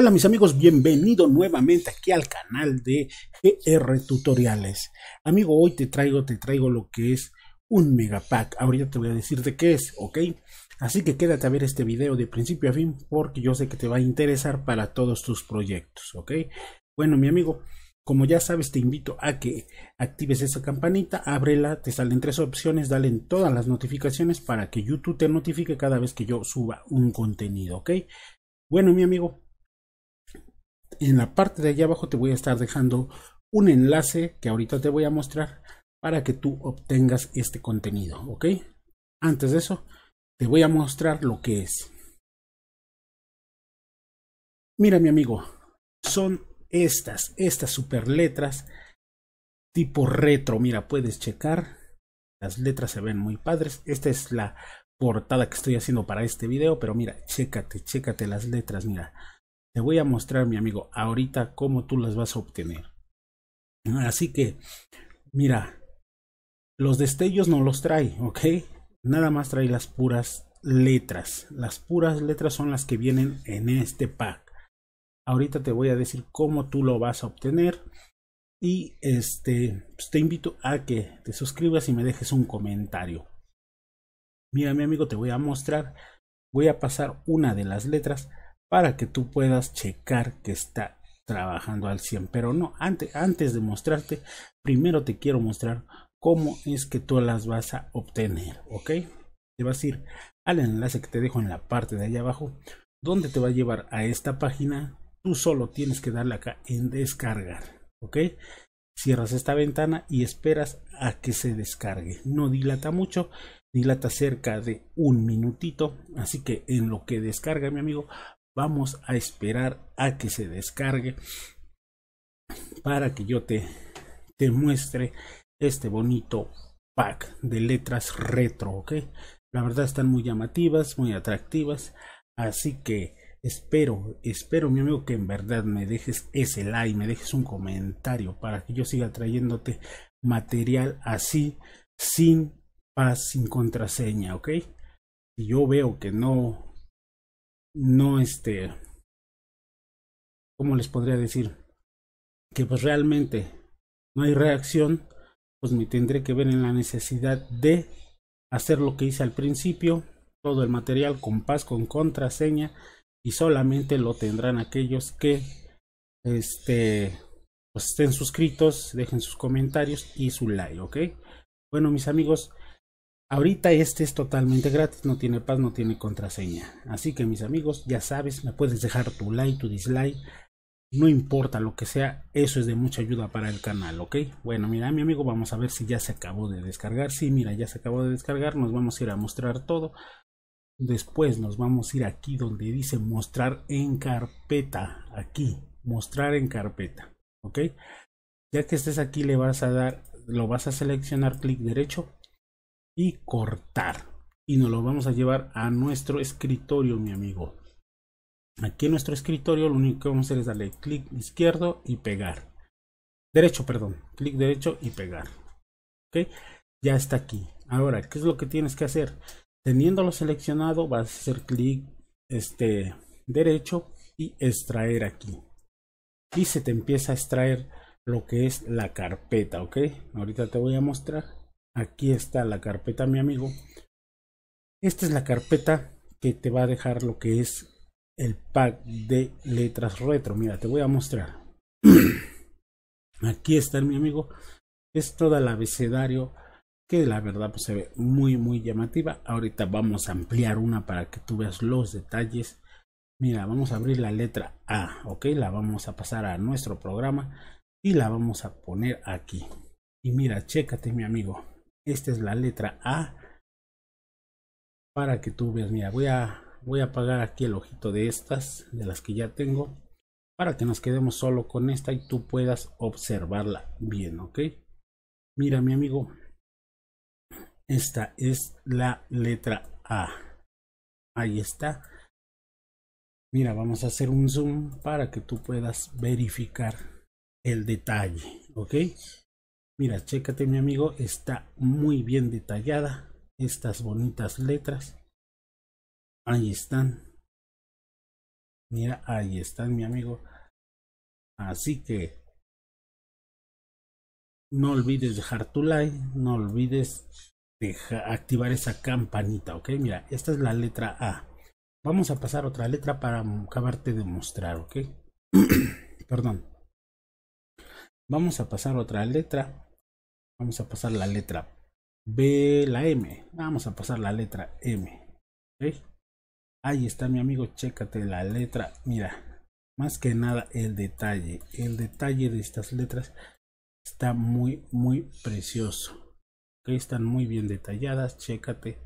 Hola mis amigos, bienvenido nuevamente aquí al canal de GR Tutoriales. Amigo, hoy te traigo, te traigo lo que es un megapack. Ahorita te voy a decir de qué es, ¿ok? Así que quédate a ver este video de principio a fin porque yo sé que te va a interesar para todos tus proyectos, ¿ok? Bueno, mi amigo, como ya sabes, te invito a que actives esa campanita, ábrela, te salen tres opciones, dale en todas las notificaciones para que YouTube te notifique cada vez que yo suba un contenido, ¿ok? Bueno, mi amigo, en la parte de allá abajo te voy a estar dejando un enlace que ahorita te voy a mostrar para que tú obtengas este contenido, ¿ok? Antes de eso, te voy a mostrar lo que es. Mira, mi amigo, son estas, estas super letras tipo retro. Mira, puedes checar. Las letras se ven muy padres. Esta es la portada que estoy haciendo para este video, pero mira, chécate, chécate las letras, mira. Te voy a mostrar, mi amigo, ahorita cómo tú las vas a obtener. Así que, mira, los destellos no los trae, ¿ok? Nada más trae las puras letras. Las puras letras son las que vienen en este pack. Ahorita te voy a decir cómo tú lo vas a obtener. Y este, pues, te invito a que te suscribas y me dejes un comentario. Mira, mi amigo, te voy a mostrar. Voy a pasar una de las letras para que tú puedas checar que está trabajando al 100. Pero no, antes, antes de mostrarte, primero te quiero mostrar cómo es que tú las vas a obtener, ¿ok? Te vas a ir al enlace que te dejo en la parte de allá abajo, donde te va a llevar a esta página. Tú solo tienes que darle acá en descargar, ¿ok? Cierras esta ventana y esperas a que se descargue. No dilata mucho, dilata cerca de un minutito. Así que en lo que descarga, mi amigo, Vamos a esperar a que se descargue para que yo te, te muestre este bonito pack de letras retro, ¿ok? La verdad están muy llamativas, muy atractivas, así que espero, espero mi amigo que en verdad me dejes ese like, me dejes un comentario para que yo siga trayéndote material así, sin paz, sin contraseña, ¿ok? Si yo veo que no no este, ¿cómo les podría decir? Que pues realmente no hay reacción, pues me tendré que ver en la necesidad de hacer lo que hice al principio, todo el material con paz, con contraseña, y solamente lo tendrán aquellos que este, pues estén suscritos, dejen sus comentarios y su like, ¿ok? Bueno, mis amigos, Ahorita este es totalmente gratis, no tiene paz, no tiene contraseña. Así que mis amigos, ya sabes, me puedes dejar tu like, tu dislike. No importa lo que sea, eso es de mucha ayuda para el canal, ¿ok? Bueno, mira mi amigo, vamos a ver si ya se acabó de descargar. Sí, mira, ya se acabó de descargar, nos vamos a ir a mostrar todo. Después nos vamos a ir aquí donde dice mostrar en carpeta. Aquí, mostrar en carpeta, ¿ok? Ya que estés aquí le vas a dar, lo vas a seleccionar clic derecho y cortar. Y nos lo vamos a llevar a nuestro escritorio, mi amigo. Aquí en nuestro escritorio lo único que vamos a hacer es darle clic izquierdo y pegar. Derecho, perdón. Clic derecho y pegar. ¿Ok? Ya está aquí. Ahora, ¿qué es lo que tienes que hacer? Teniéndolo seleccionado, vas a hacer clic este, derecho y extraer aquí. Y se te empieza a extraer lo que es la carpeta, ¿ok? Ahorita te voy a mostrar Aquí está la carpeta, mi amigo. Esta es la carpeta que te va a dejar lo que es el pack de letras retro. Mira, te voy a mostrar. Aquí está, mi amigo. Es todo el abecedario que la verdad pues, se ve muy, muy llamativa. Ahorita vamos a ampliar una para que tú veas los detalles. Mira, vamos a abrir la letra A, ¿ok? La vamos a pasar a nuestro programa y la vamos a poner aquí. Y mira, chécate, mi amigo. Esta es la letra A. Para que tú veas, mira, voy a, voy a apagar aquí el ojito de estas, de las que ya tengo. Para que nos quedemos solo con esta y tú puedas observarla bien, ¿ok? Mira, mi amigo, esta es la letra A. Ahí está. Mira, vamos a hacer un zoom para que tú puedas verificar el detalle, ¿ok? Mira, chécate mi amigo, está muy bien detallada estas bonitas letras. Ahí están. Mira, ahí están mi amigo. Así que no olvides dejar tu like, no olvides activar esa campanita, ¿ok? Mira, esta es la letra A. Vamos a pasar otra letra para acabarte de mostrar, ¿ok? Perdón. Vamos a pasar otra letra Vamos a pasar la letra B, la M. Vamos a pasar la letra M. Ahí está mi amigo, chécate la letra. Mira, más que nada el detalle. El detalle de estas letras está muy, muy precioso. Están muy bien detalladas, chécate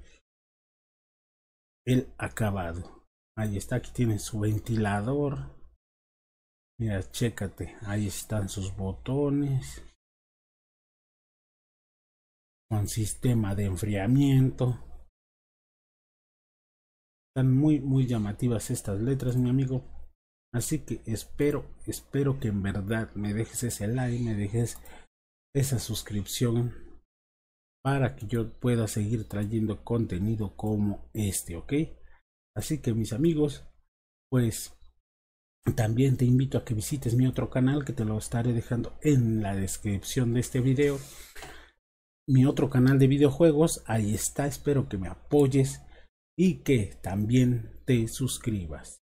el acabado. Ahí está, aquí tiene su ventilador. Mira, chécate, ahí están sus botones con sistema de enfriamiento. Están muy, muy llamativas estas letras, mi amigo. Así que espero, espero que en verdad me dejes ese like, me dejes esa suscripción para que yo pueda seguir trayendo contenido como este, ¿ok? Así que mis amigos, pues también te invito a que visites mi otro canal que te lo estaré dejando en la descripción de este video mi otro canal de videojuegos. Ahí está, espero que me apoyes y que también te suscribas.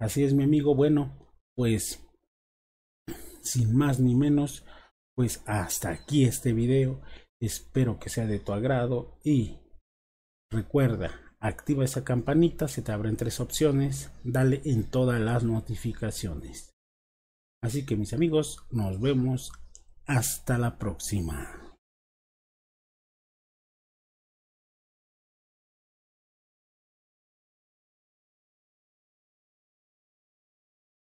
Así es, mi amigo. Bueno, pues sin más ni menos, pues hasta aquí este video. Espero que sea de tu agrado y recuerda, activa esa campanita, se te abren tres opciones, dale en todas las notificaciones. Así que mis amigos, nos vemos hasta la próxima.